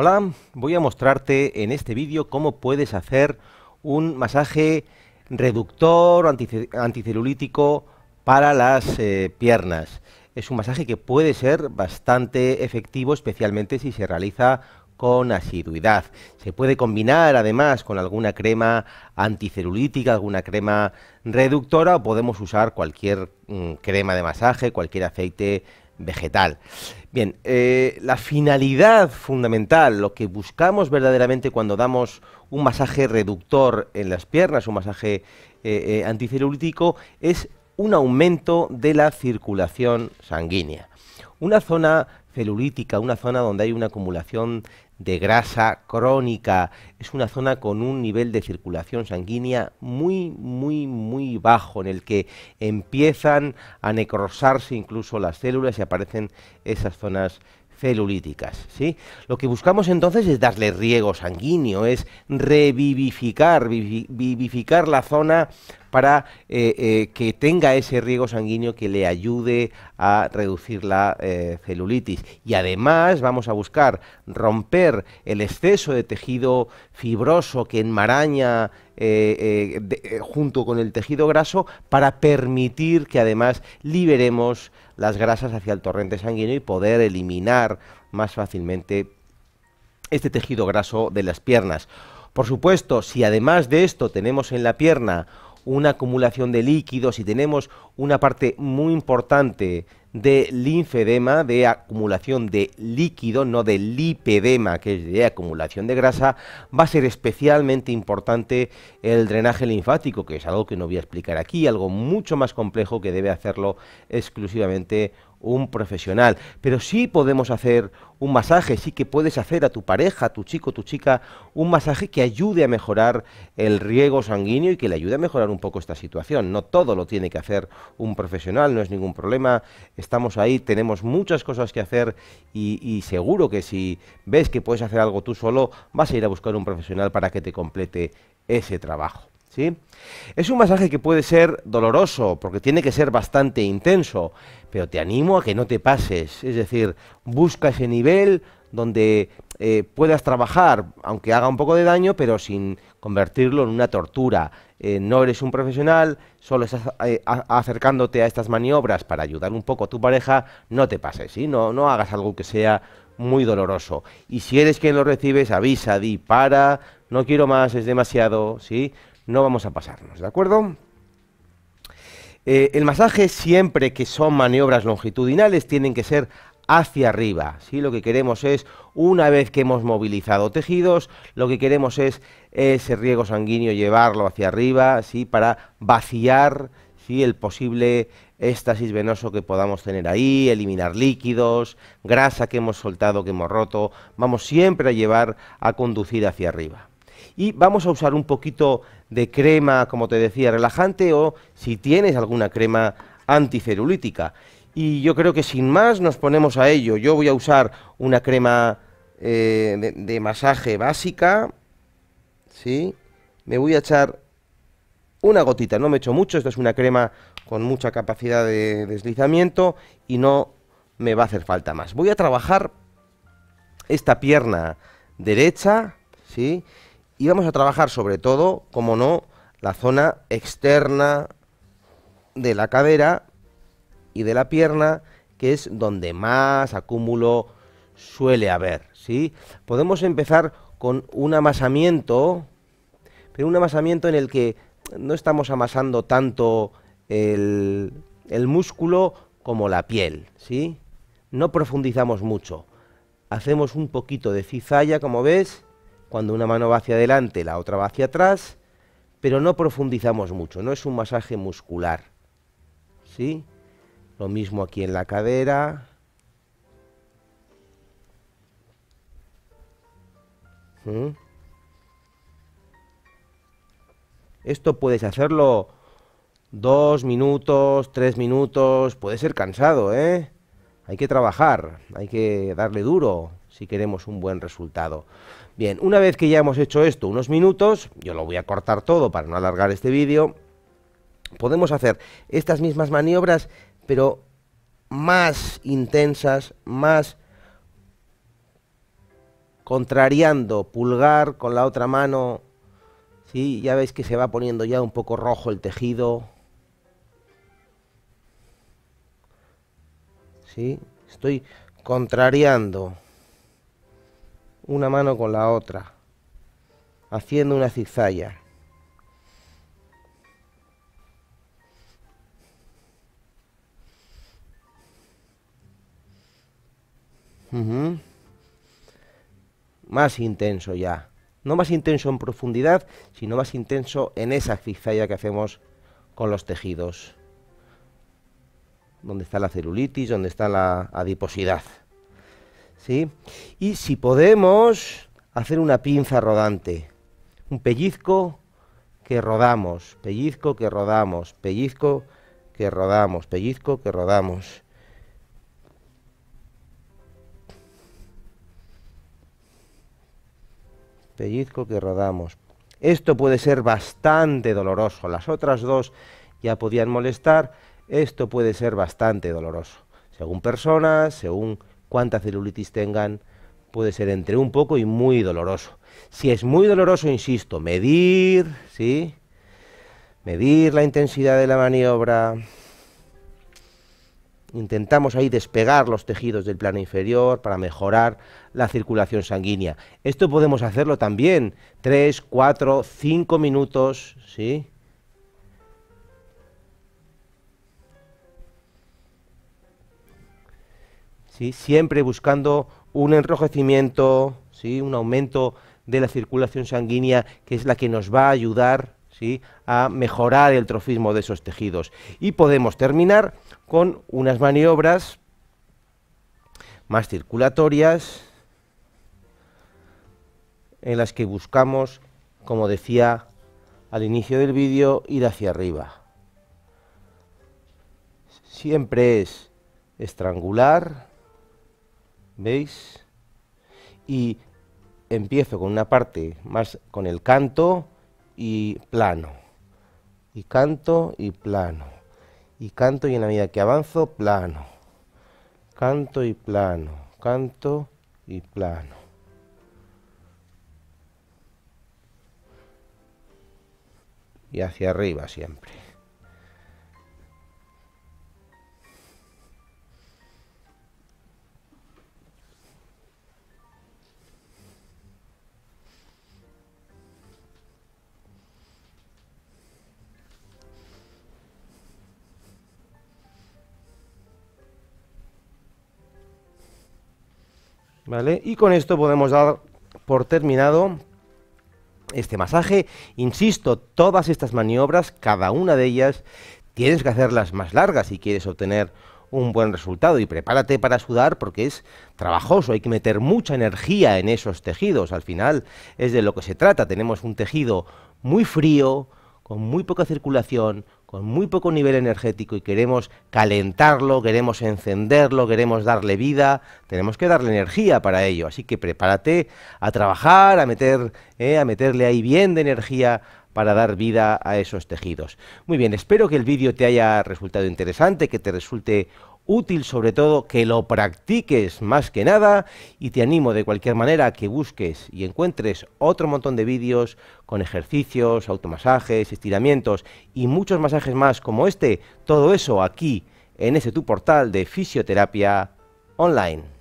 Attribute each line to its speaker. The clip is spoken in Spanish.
Speaker 1: Hola, voy a mostrarte en este vídeo cómo puedes hacer un masaje reductor anticelulítico para las eh, piernas. Es un masaje que puede ser bastante efectivo, especialmente si se realiza con asiduidad. Se puede combinar además con alguna crema anticelulítica, alguna crema reductora o podemos usar cualquier mm, crema de masaje, cualquier aceite vegetal. Bien, eh, la finalidad fundamental, lo que buscamos verdaderamente cuando damos un masaje reductor en las piernas, un masaje eh, eh, anticelulítico, es un aumento de la circulación sanguínea. Una zona celulítica, una zona donde hay una acumulación de grasa crónica, es una zona con un nivel de circulación sanguínea muy, muy, muy bajo, en el que empiezan a necrosarse incluso las células y aparecen esas zonas celulíticas. ¿sí? Lo que buscamos entonces es darle riego sanguíneo, es revivificar, vivificar la zona para eh, eh, que tenga ese riego sanguíneo que le ayude a reducir la eh, celulitis. Y además vamos a buscar romper el exceso de tejido fibroso que enmaraña junto con el tejido graso para permitir que además liberemos las grasas hacia el torrente sanguíneo y poder eliminar más fácilmente este tejido graso de las piernas. Por supuesto, si además de esto tenemos en la pierna una acumulación de líquidos y tenemos una parte muy importante de linfedema, de acumulación de líquido, no de lipedema, que es de acumulación de grasa, va a ser especialmente importante el drenaje linfático, que es algo que no voy a explicar aquí, algo mucho más complejo que debe hacerlo exclusivamente un profesional. Pero sí podemos hacer un masaje, sí que puedes hacer a tu pareja, a tu chico, tu chica, un masaje que ayude a mejorar el riego sanguíneo y que le ayude a mejorar un poco esta situación. No todo lo tiene que hacer un profesional, no es ningún problema. Estamos ahí, tenemos muchas cosas que hacer y, y seguro que si ves que puedes hacer algo tú solo, vas a ir a buscar un profesional para que te complete ese trabajo. Es un masaje que puede ser doloroso, porque tiene que ser bastante intenso, pero te animo a que no te pases, es decir, busca ese nivel donde eh, puedas trabajar, aunque haga un poco de daño, pero sin convertirlo en una tortura. Eh, no eres un profesional, solo estás eh, acercándote a estas maniobras para ayudar un poco a tu pareja, no te pases, no, no hagas algo que sea muy doloroso. Y si eres quien lo recibes, avisa, di, para, no quiero más, es demasiado, ¿sí? no vamos a pasarnos, ¿de acuerdo? Eh, el masaje siempre que son maniobras longitudinales tienen que ser hacia arriba. Si Lo que queremos es, una vez que hemos movilizado tejidos, lo que queremos es ese riego sanguíneo llevarlo hacia arriba ¿sí? para vaciar si el posible éxtasis venoso que podamos tener ahí, eliminar líquidos, grasa que hemos soltado, que hemos roto. Vamos siempre a llevar a conducir hacia arriba. Y vamos a usar un poquito de crema, como te decía, relajante o si tienes alguna crema anticerulítica. Y yo creo que sin más nos ponemos a ello. Yo voy a usar una crema eh, de, masaje básica. ¿sí? Me voy a echar una gotita, no me echo mucho, esto es una crema con mucha capacidad de deslizamiento y no me va a hacer falta más. Voy a trabajar esta pierna derecha, ¿sí? Y vamos a trabajar sobre todo, como no, la zona externa de la cadera y de la pierna, que es donde más acúmulo suele haber. ¿sí? Podemos empezar con un amasamiento, pero un amasamiento en el que no estamos amasando tanto el, músculo como la piel. ¿sí? No profundizamos mucho. Hacemos un poquito de cizalla, como ves, cuando una mano va hacia adelante, la otra va hacia atrás, pero no profundizamos mucho, no es un masaje muscular. ¿Sí? Lo mismo aquí en la cadera. ¿Mm? Esto puedes hacerlo dos minutos, tres minutos, puede ser cansado, ¿eh? Hay que trabajar, hay que darle duro, si queremos un buen resultado. Bien, una vez que ya hemos hecho esto unos minutos, yo lo voy a cortar todo para no alargar este vídeo, podemos hacer estas mismas maniobras, pero más intensas, más contrariando pulgar con la otra mano. ¿sí? Ya veis que se va poniendo ya un poco rojo el tejido. ¿Sí? Estoy contrariando una mano con la otra, haciendo una cizalla. Más intenso ya. No más intenso en profundidad, sino más intenso en esa cizalla que hacemos con los tejidos. Donde está la celulitis, donde está la adiposidad. ¿sí? Y si podemos, hacer una pinza rodante, un pellizco que rodamos, pellizco que rodamos, pellizco que rodamos, pellizco que rodamos. Pellizco que rodamos. Esto puede ser bastante doloroso. Las otras dos ya podían molestar. Esto puede ser bastante doloroso. Según personas, según cuánta celulitis tengan, puede ser entre un poco y muy doloroso. Si es muy doloroso, insisto, medir, ¿sí? Medir la intensidad de la maniobra. Intentamos ahí despegar los tejidos del plano inferior para mejorar la circulación sanguínea. Esto podemos hacerlo también 3, 4, 5 minutos, ¿sí? siempre buscando un enrojecimiento, ¿sí? un aumento de la circulación sanguínea, que es la que nos va a ayudar a mejorar el trofismo de esos tejidos. Y podemos terminar con unas maniobras más circulatorias, en las que buscamos, como decía al inicio del vídeo, ir hacia arriba. Siempre es estrangular, ¿Veis? Y empiezo con una parte más con el canto y plano. Y canto y plano. Y canto y en la medida que avanzo, plano. Canto y plano. Canto y plano. Y hacia arriba siempre. Y con esto podemos dar por terminado este masaje. Insisto, todas estas maniobras, cada una de ellas, tienes que hacerlas más largas si quieres obtener un buen resultado y prepárate para sudar porque es trabajoso, hay que meter mucha energía en esos tejidos, al final es de lo que se trata, tenemos un tejido muy frío, con muy poca circulación, con muy poco nivel energético y queremos calentarlo, queremos encenderlo, queremos darle vida, tenemos que darle energía para ello. Así que prepárate a trabajar, a, meter, eh, a meterle ahí bien de energía para dar vida a esos tejidos. Muy bien, espero que el vídeo te haya resultado interesante, que te resulte útil sobre todo que lo practiques más que nada y te animo de cualquier manera a que busques y encuentres otro montón de vídeos con ejercicios, automasajes, estiramientos y muchos masajes más como este, todo eso aquí en ese tu portal de fisioterapia online.